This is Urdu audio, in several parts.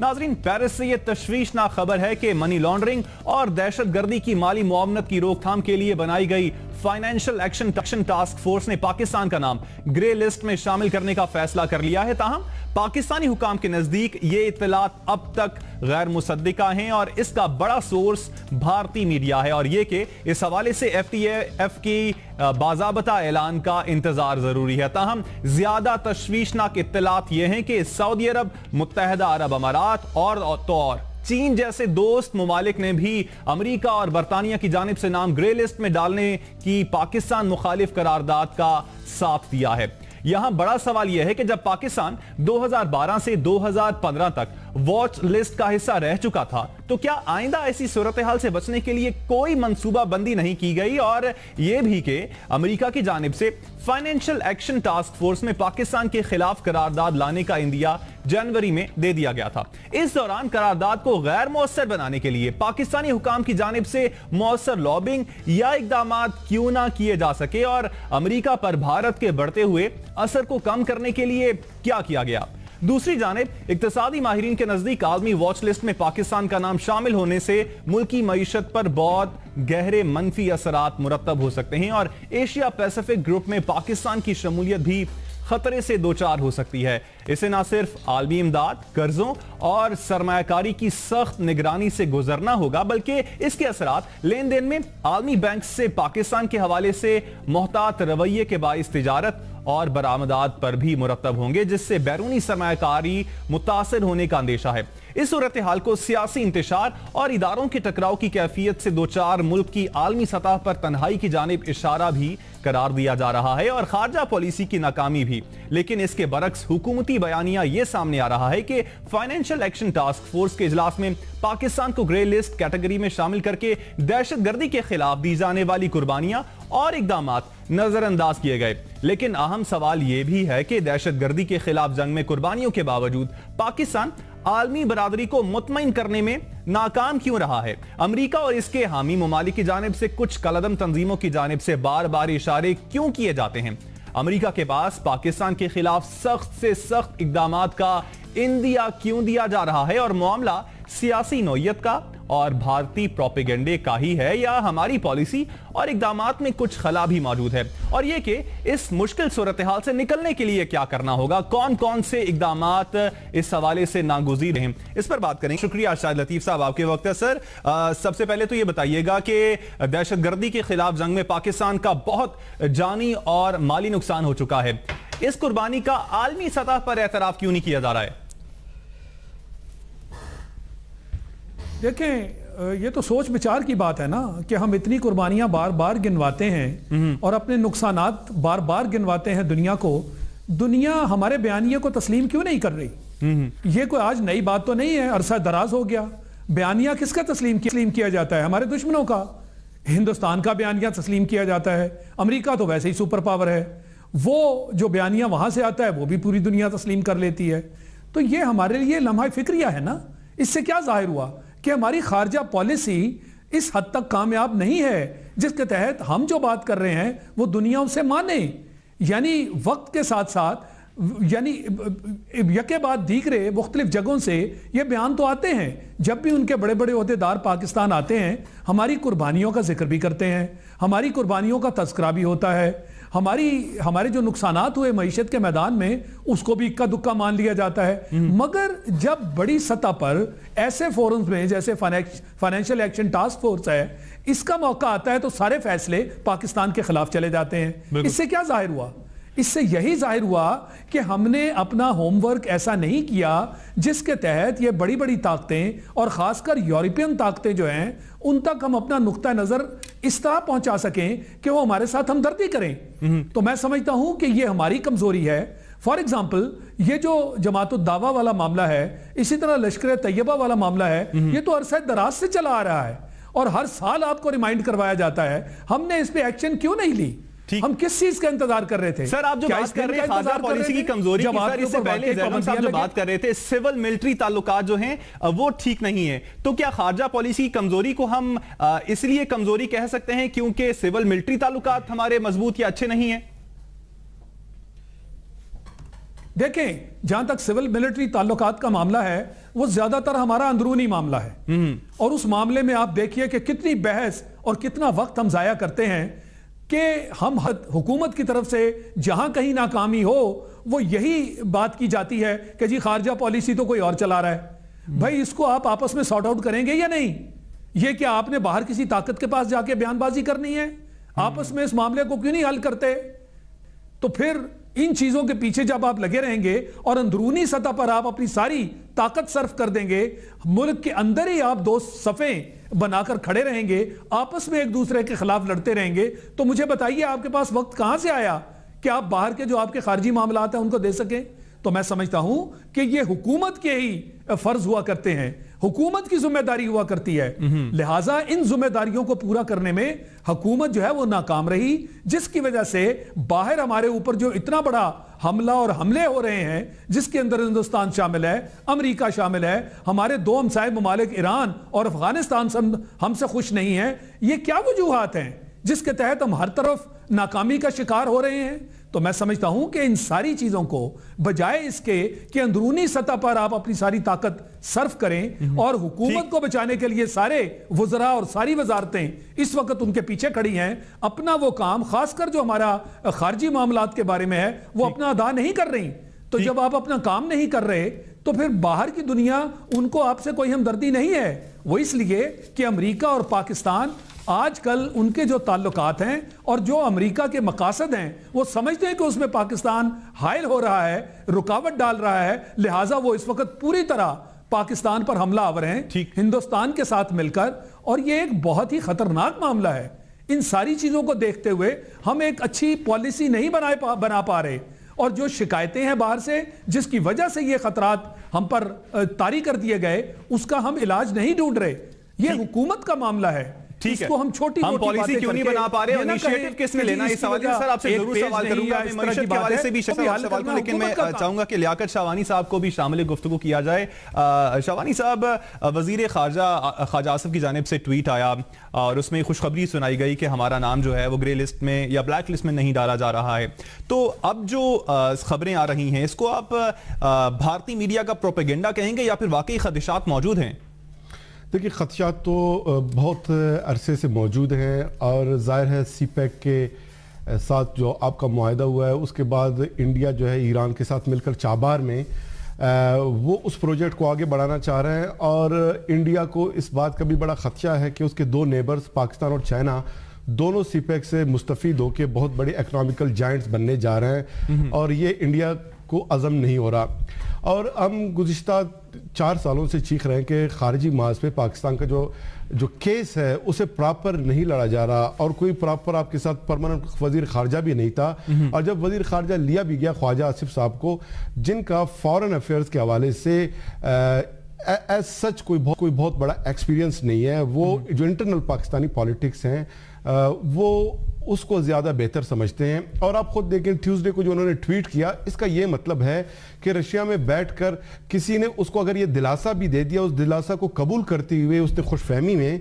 ناظرین پیرس سے یہ تشویشناک خبر ہے کہ منی لانڈرنگ اور دہشت گردی کی مالی معاونت کی روک تھام کے لیے بنائی گئی فائنینشل ایکشن ٹاسک فورس نے پاکستان کا نام گرے لسٹ میں شامل کرنے کا فیصلہ کر لیا ہے تاہم پاکستانی حکام کے نزدیک یہ اطلاعات اب تک غیر مصدقہ ہیں اور اس کا بڑا سورس بھارتی میڈیا ہے اور یہ کہ اس حوالے سے ایف ٹی ایف کی باضابطہ اعلان کا انتظار ضروری ہے تاہم زیادہ تشویشناک اطلاعات یہ ہیں کہ سعودی عرب متحدہ عرب امارات اور طور چین جیسے دوست ممالک نے بھی امریکہ اور برطانیہ کی جانب سے نام گرے لسٹ میں ڈالنے کی پاکستان مخالف قرارداد کا ساتھ دیا ہے یہاں بڑا سوال یہ ہے کہ جب پاکستان دو ہزار بارہ سے دو ہزار پندرہ تک واچ لسٹ کا حصہ رہ چکا تھا تو کیا آئندہ ایسی صورتحال سے بچنے کے لیے کوئی منصوبہ بندی نہیں کی گئی اور یہ بھی کہ امریکہ کی جانب سے ایکشن ٹاسک فورس میں پاکستان کے خلاف قرارداد لانے کا اندیا جنوری میں دے دیا گیا تھا اس دوران قرارداد کو غیر مؤثر بنانے کے لیے پاکستانی حکام کی جانب سے مؤثر لابنگ یا اقدامات کیوں نہ کیے جا سکے اور امریکہ پر بھارت کے بڑھتے ہوئے اثر کو کم کرنے کے لیے کیا کیا گیا دوسری جانب اقتصادی ماہرین کے نزدیک عالمی واچ لسٹ میں پاکستان کا نام شامل ہونے سے ملکی معیشت پر بہت گہرے منفی اثرات مرتب ہو سکتے ہیں اور ایشیا پیسفک گروپ میں پاکستان کی شمولیت بھی خطرے سے دوچار ہو سکتی ہے اسے نہ صرف عالمی امداد قرضوں اور سرمایہ کاری کی سخت نگرانی سے گزرنا ہوگا بلکہ اس کے اثرات لین دین میں پاکستان کے حوالے سے محتاط رویے کے باعث تجارت اور برآمدات پر بھی مرتب ہوں گے جس سے بیرونی سرمایہ کاری متاثر ہونے کا اندیشہ ہے اس صورتحال کو سیاسی انتشار اور اداروں کے ٹکراؤ کی کیفیت سے دوچار ملک کی عالمی سطح پر تنہائی کی جانب اشارہ بھی قرار دیا جا رہا ہے اور خارجہ پالیسی کی ناکامی بھی لیکن اس کے برعکس حکومتی بیانیاں یہ سامنے آ رہا ہے کہ فائنینشل ایکشن ٹاسک فورس کے اجلاس میں پاکستان کو گرے لسٹ کیٹیگری میں شامل کر کے دہشت گردی کے خلاف دی جانے والی قربانیاں اور اقدامات نظر انداز کیے گئے لیکن اہم سوال یہ بھی ہے کہ دہشت گردی کے خلاف جنگ میں قربانیوں کے باوجود پاکستان عالمی برادری کو مطمئن کرنے میں ناکام کیوں رہا ہے امریکہ اور اس کے حامی ممالک کی جانب سے کچھ کلدم تنظیموں کی جانب سے بار بار اشارے کیوں کیے جاتے ہیں امریکہ کے پاس پاکستان کے خلاف سخت سے سخت اقدامات کا اندیا کیوں دیا جا رہا ہے اور معاملہ سیاسی نوعیت کا اور بھارتی پروپیگنڈے کا ہی ہے یا ہماری پالیسی اور اقدامات میں کچھ خلا بھی موجود ہے اور یہ کہ اس مشکل صورتحال سے نکلنے کے لیے کیا کرنا ہوگا کون کون سے اقدامات اس حوالے سے ناگزیر ہیں اس پر بات کریں شکریہ شاہد لطیف صاحب آپ کے وقت ہے سر سب سے پہلے تو یہ بتائیے گا کہ دہشت گردی کے خلاف جنگ میں پاکستان کا بہت جانی اور مالی نقصان ہو چکا ہے اس قربانی کا عالمی سطح پر اعتراف کیوں نہیں کیا جا رہا ہے دیکھیں یہ تو سوچ بچار کی بات ہے نا کہ ہم اتنی قربانیاں بار بار گنواتے ہیں اور اپنے نقصانات بار بار گنواتے ہیں دنیا کو دنیا ہمارے بیانیے کو تسلیم کیوں نہیں کر رہی یہ کوئی آج نئی بات تو نہیں ہے عرصہ دراز ہو گیا بیانیہ کس کا تسلیم کیا جاتا ہے ہمارے دشمنوں کا ہندوستان کا بیانیہ تسلیم کیا جاتا ہے امریکہ تو ویسے ہی سپر پاور ہے وہ جو بیانیہ وہاں سے آتا ہے وہ بھی پوری دنیا تسلیم کر لیتی ہے تو یہ ہمارے لیے لمحہ فکریہ ہے نا اس سے کیا ظاہر ہوا کہ ہماری خارجہ پالیسی اس حد تک کامیاب نہیں ہے جس کے تحت ہم جو بات کر رہے ہیں وہ دنیا اسے مانے یعنی وقت کے ساتھ ساتھ یعنی بعد دیکھ دیگرے مختلف جگہوں سے یہ بیان تو آتے ہیں جب بھی ان کے بڑے بڑے عہدے دار پاکستان آتے ہیں ہماری قربانیوں کا ذکر بھی کرتے ہیں ہماری قربانیوں کا تذکرہ بھی ہوتا ہے ہماری ہمارے جو نقصانات ہوئے معیشت کے میدان میں اس کو بھی اکا دکا مان لیا جاتا ہے مگر جب بڑی سطح پر ایسے فورنز میں جیسے فانینشل ایکشن ٹاسک فورس ہے اس کا موقع آتا ہے تو سارے فیصلے پاکستان کے خلاف چلے جاتے ہیں اس سے کیا ظاہر ہوا اس سے یہی ظاہر ہوا کہ ہم نے اپنا ہوم ورک ایسا نہیں کیا جس کے تحت یہ بڑی بڑی طاقتیں اور خاص کر یورپین طاقتیں جو ہیں ان تک ہم اپنا نقطہ نظر اس طرح پہنچا سکیں کہ وہ ہمارے ساتھ ہمدردی کریں تو میں سمجھتا ہوں کہ یہ ہماری کمزوری ہے فار ایگزامپل یہ جو جماعت الدعوہ والا معاملہ ہے اسی طرح لشکر طیبہ والا معاملہ ہے یہ تو عرصہ دراز سے چلا آ رہا ہے اور ہر سال آپ کو ریمائنڈ کروایا جاتا ہے ہم نے اس پہ ایکشن کیوں نہیں لی ہم کس چیز کا انتظار کر رہے تھے سر آپ جو بات کر رہے ہیں خاضہ پالیسی کی کمزوری کی سر اس سے پہلے کومن صاحب جو بات کر رہے تھے سیول ملٹری تعلقات جو ہیں وہ ٹھیک نہیں ہیں تو کیا خارجہ پالیسی کی کمزوری کو ہم اس لیے کمزوری کہہ سکتے ہیں کیونکہ سیول ملٹری تعلقات ہمارے مضبوط یا اچھے نہیں ہیں دیکھیں جہاں تک سیول ملٹری تعلقات کا معاملہ ہے وہ زیادہ تر ہمارا اندرونی معاملہ ہے اور اس معاملے میں آپ دیکھئے کہ کتنی بحث اور کتنا وقت ہم ضائع کرتے ہیں کہ ہم حکومت کی طرف سے جہاں کہیں ناکامی ہو وہ یہی بات کی جاتی ہے کہ جی خارجہ پالیسی تو کوئی اور چلا رہا ہے بھائی اس کو آپ آپس میں سارٹ آؤٹ کریں گے یا نہیں یہ کہ آپ نے باہر کسی طاقت کے پاس جا کے بیان بازی کرنی ہے آپس میں اس معاملے کو کیوں نہیں حل کرتے تو پھر ان چیزوں کے پیچھے جب آپ لگے رہیں گے اور اندرونی سطح پر آپ اپنی ساری طاقت صرف کر دیں گے ملک کے اندر ہی آپ دو صفیں بنا کر کھڑے رہیں گے آپس میں ایک دوسرے کے خلاف لڑتے رہیں گے تو مجھے بتائیے آپ کے پاس وقت کہاں سے آیا کہ آپ باہر کے جو آپ کے خارجی معاملات ہیں ان کو دے سکیں تو میں سمجھتا ہوں کہ یہ حکومت کے ہی فرض ہوا کرتے ہیں حکومت کی ذمہ داری ہوا کرتی ہے لہٰذا ان ذمہ داریوں کو پورا کرنے میں حکومت جو ہے وہ ناکام رہی جس کی وجہ سے باہر ہمارے اوپر جو اتنا بڑا حملہ اور حملے ہو رہے ہیں جس کے اندر ہندوستان شامل ہے امریکہ شامل ہے ہمارے دو ممالک ایران اور افغانستان ہم سے خوش نہیں ہیں یہ کیا وجوہات ہیں جس کے تحت ہم ہر طرف ناکامی کا شکار ہو رہے ہیں تو میں سمجھتا ہوں کہ ان ساری چیزوں کو بجائے اس کے کہ اندرونی سطح پر آپ اپنی ساری طاقت صرف کریں اور حکومت کو بچانے کے لیے سارے وزراء اور ساری وزارتیں اس وقت ان کے پیچھے کھڑی ہیں اپنا وہ کام خاص کر جو ہمارا خارجی معاملات کے بارے میں ہے وہ اپنا ادا نہیں کر رہی تو جب آپ اپنا کام نہیں کر رہے تو پھر باہر کی دنیا ان کو آپ سے کوئی ہمدردی نہیں ہے وہ اس لیے کہ امریکہ اور پاکستان آج کل ان کے جو تعلقات ہیں اور جو امریکہ کے مقاصد ہیں وہ سمجھتے ہیں کہ اس میں پاکستان حائل ہو رہا ہے رکاوٹ ڈال رہا ہے لہٰذا وہ اس وقت پوری طرح پاکستان پر حملہ آور ہیں ہندوستان کے ساتھ مل کر اور یہ ایک بہت ہی خطرناک معاملہ ہے ان ساری چیزوں کو دیکھتے ہوئے ہم ایک اچھی پالیسی نہیں بنا بنا پا رہے اور جو شکایتیں ہیں باہر سے جس کی وجہ سے یہ خطرات ہم پر طاری کر دیے گئے اس کا ہم علاج نہیں ڈھونڈ رہے یہ حکومت کا معاملہ ہے ٹھیک ہے ہم چھوٹی ہم پالیسی کیوں نہیں بنا پا رہے ہیں انیشیٹیو کس میں لینا ہے اس حوالے سر آپ سے جی، ضرور سوال جی، کروں گا معیشت کے حوالے سے بھی شکل حال سوال کروں لیکن میں چاہوں گا کہ لیاقت شاوانی صاحب کو بھی شامل گفتگو کیا جائے شاوانی صاحب وزیر خارجہ خاج آصف کی جانب سے ٹویٹ آیا اور اس میں خوشخبری سنائی گئی کہ ہمارا نام جو ہے وہ گری لسٹ میں یا بلیک لسٹ میں نہیں ڈالا جا رہا ہے تو اب جو خبریں آ رہی ہیں اس کو آپ بھارتی میڈیا کا پروپیگنڈا کہیں گے یا پھر واقعی خدشات موجود ہیں دیکھیے خدشات تو بہت عرصے سے موجود ہیں اور ظاہر ہے سی پیک کے ساتھ جو آپ کا معاہدہ ہوا ہے اس کے بعد انڈیا جو ہے ایران کے ساتھ مل کر چابار میں وہ اس پروجیکٹ کو آگے بڑھانا چاہ رہے ہیں اور انڈیا کو اس بات کا بھی بڑا خدشہ ہے کہ اس کے دو نیبرز پاکستان اور چائنا دونوں سی پیک سے مستفید ہو کے بہت بڑے اکنامیکل جائنٹس بننے جا رہے ہیں اور یہ انڈیا کو عزم نہیں ہو رہا اور ہم گزشتہ چار سالوں سے چیخ رہے ہیں کہ خارجی ماز پہ پاکستان کا جو جو کیس ہے اسے پراپر نہیں لڑا جا رہا اور کوئی پراپر آپ کے ساتھ پرماننٹ وزیر خارجہ بھی نہیں تھا اور جب وزیر خارجہ لیا بھی گیا خواجہ آصف صاحب کو جن کا فورن افیرز کے حوالے سے ایز سچ کوئی کوئی بہت بڑا ایکسپیرینس نہیں ہے وہ جو انٹرنل پاکستانی پالیٹکس ہیں وہ اس کو زیادہ بہتر سمجھتے ہیں اور آپ خود دیکھیں ٹیوزڈے کو جو انہوں نے ٹویٹ کیا اس کا یہ مطلب ہے کہ رشیا میں بیٹھ کر کسی نے اس کو اگر یہ دلاسہ بھی دے دیا اس دلاسہ کو قبول کرتے ہوئے اس نے خوش فہمی میں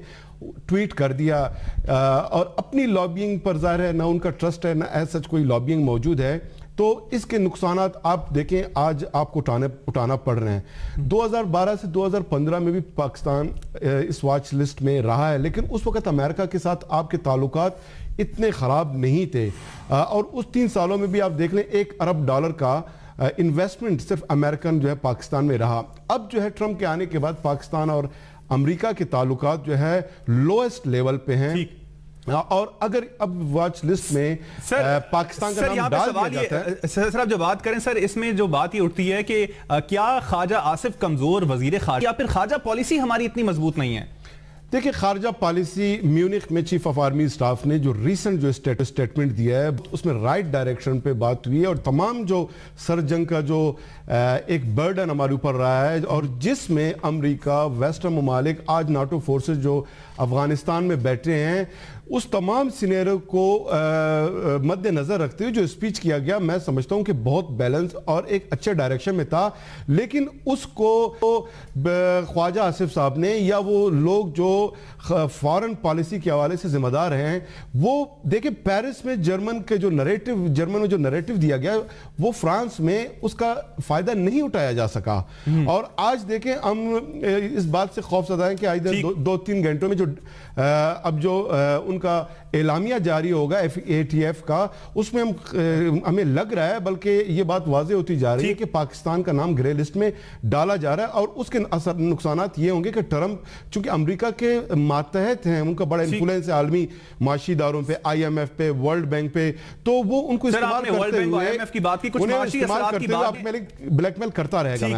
ٹویٹ کر دیا اور اپنی لابینگ پر ظاہر ہے نہ ان کا ٹرسٹ ہے نہ ایز سچ کوئی لابینگ موجود ہے تو اس کے نقصانات آپ دیکھیں آج آپ کو اٹھانے اٹھانا پڑ رہے ہیں دو ہزار بارہ سے دو ہزار پندرہ میں بھی پاکستان اس واچ لسٹ میں رہا ہے لیکن اس وقت امریکہ کے ساتھ آپ کے تعلقات اتنے خراب نہیں تھے اور اس تین سالوں میں بھی آپ دیکھ لیں ایک ارب ڈالر کا انویسٹمنٹ صرف امریکن جو ہے پاکستان میں رہا اب جو ہے ٹرمپ کے آنے کے بعد پاکستان اور امریکہ کے تعلقات جو ہے لوئسٹ لیول پہ ہیں اور اگر اب واچ لسٹ میں پاکستان کا نام ڈال دیا جاتا ہے سر آپ جو بات کریں سر اس میں جو بات یہ اٹھتی ہے کہ کیا خواجہ آصف کمزور وزیر خارج یا پھر خواجہ پالیسی ہماری اتنی مضبوط نہیں ہے دیکھیں خارجہ پالیسی میونک میں چیف آف آرمی سٹاف نے جو ریسنٹ جو سٹیٹمنٹ دیا ہے اس میں رائٹ ڈائریکشن پہ بات ہوئی ہے اور تمام جو سر جنگ کا جو ایک برڈن ہمارے اوپر رہا ہے اور جس میں امریکہ ویسٹرن ممالک آج ناٹو فورسز جو افغانستان میں بیٹھے ہیں اس تمام سینیرو کو مد نظر رکھتے ہوئے جو اسپیچ کیا گیا میں سمجھتا ہوں کہ بہت بیلنس اور ایک اچھے ڈائریکشن میں تھا لیکن اس کو خواجہ آصف صاحب نے یا وہ لوگ جو فارن پالیسی کے حوالے سے ذمہ دار ہیں وہ دیکھیں پیرس میں جرمن کے جو نریٹو جرمن میں جو نریٹو دیا گیا وہ فرانس میں اس کا فائدہ نہیں اٹھایا جا سکا اور آج دیکھیں ہم اس بات سے زدہ ہیں کہ آج دن دو تین گھنٹوں میں جو اب جو ان کا اعلامیہ جاری ہوگا ایف اے ٹی ایف کا اس میں ہمیں لگ رہا ہے بلکہ یہ بات واضح ہوتی جا رہی ہے کہ پاکستان کا نام گرے لسٹ میں ڈالا جا رہا ہے اور اس کے اثر نقصانات یہ ہوں گے کہ ٹرمپ چونکہ امریکہ کے ماتحت ہیں ان کا بڑا انفلوئنس ہے عالمی معاشی داروں پہ آئی ایم ایف پہ ورلڈ بینک پہ تو وہ ان کو استعمال کرتے ہوئے بلیک میل کرتا رہے گا